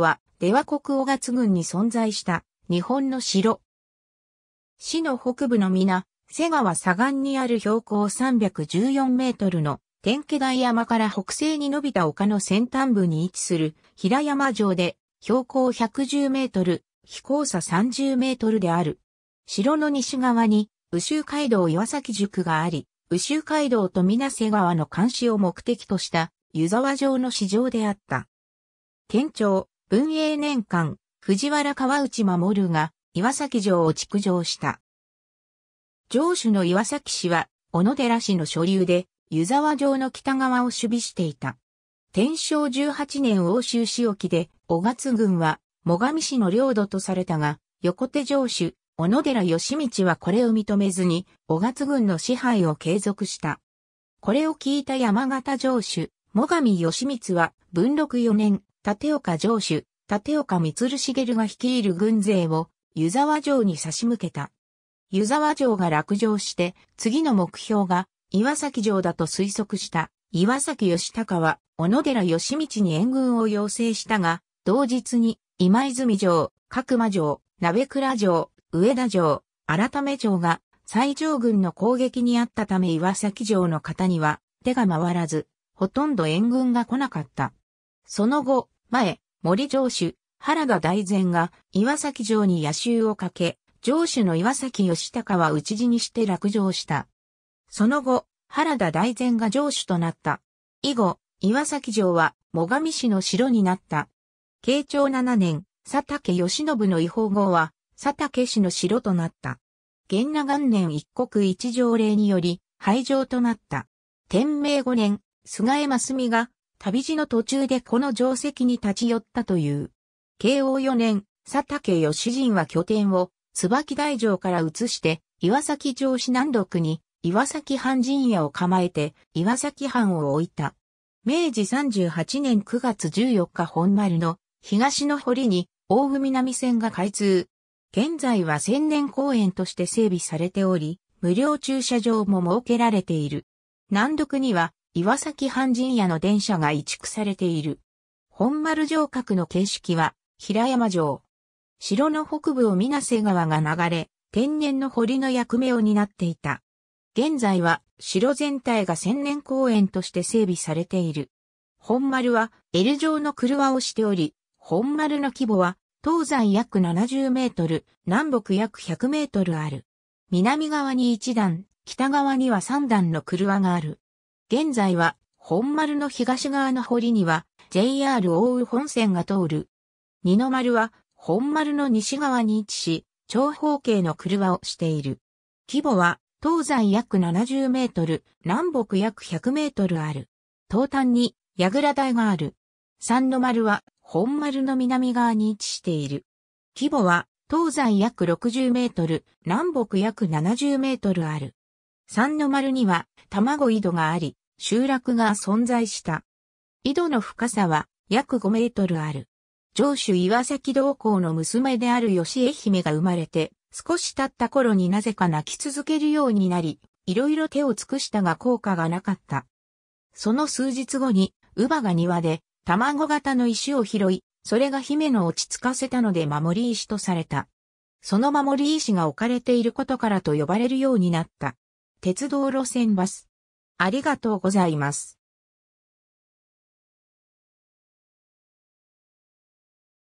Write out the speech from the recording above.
は、出羽国雄勝郡に存在した日本の城。市の北部の皆、瀬川左岸にある標高314メートルの天気台山から北西に伸びた丘の先端部に位置する平山城で標高110メートル、飛行差30メートルである。城の西側に、宇州街道岩崎塾があり、宇州街道と水瀬川の監視を目的とした湯沢城の市場であった。県庁、文営年間、藤原川内守が岩崎城を築城した。城主の岩崎氏は、小野寺氏の所有で、湯沢城の北側を守備していた。天正18年欧州市沖で、小勝軍は、最上市の領土とされたが、横手城主、小野寺義道はこれを認めずに、小勝軍の支配を継続した。これを聞いた山形城主、最上義光は、文禄4年、立岡城主、立岡光茂が率いる軍勢を湯沢城に差し向けた。湯沢城が落城して、次の目標が岩崎城だと推測した岩崎義高は小野寺義道に援軍を要請したが、同日に今泉城、角間城、鍋倉城、上田城、改め城が最上軍の攻撃にあったため岩崎城の方には手が回らず、ほとんど援軍が来なかった。その後、前、森城主、原田大善が岩崎城に野襲をかけ、城主の岩崎義高は討ち死にして落城した。その後、原田大善が城主となった。以後、岩崎城は最上市の城になった。慶長七年、佐竹義信の違法号は、佐竹氏の城となった。元那元年一国一条令により、廃城となった。天明五年、菅江真美が旅路の途中でこの定石に立ち寄ったという。慶応4年、佐竹義人は拠点を椿大城から移して、岩崎城市南独に岩崎藩陣屋を構えて岩崎藩を置いた。明治38年9月14日本丸の東の堀に大海南線が開通。現在は千年公園として整備されており、無料駐車場も設けられている。南独には岩崎半陣屋の電車が移築されている。本丸城郭の形式は、平山城。城の北部を水瀬川が流れ、天然の堀の役目を担っていた。現在は城全体が千年公園として整備されている。本丸は L 状の車をしており、本丸の規模は東西約70メートル、南北約100メートルある。南側に1段、北側には3段の車がある。現在は本丸の東側の堀には JR 大宇本線が通る。二の丸は本丸の西側に位置し、長方形の車をしている。規模は東西約70メートル、南北約100メートルある。東端に櫓台がある。三の丸は本丸の南側に位置している。規模は東西約60メートル、南北約70メートルある。三の丸には卵井戸があり、集落が存在した。井戸の深さは約5メートルある。上州岩崎同行の娘である吉江姫が生まれて、少し経った頃になぜか泣き続けるようになり、いろいろ手を尽くしたが効果がなかった。その数日後に、乳母が庭で、卵型の石を拾い、それが姫の落ち着かせたので守り石とされた。その守り石が置かれていることからと呼ばれるようになった。鉄道路線バス、ありがとうございます。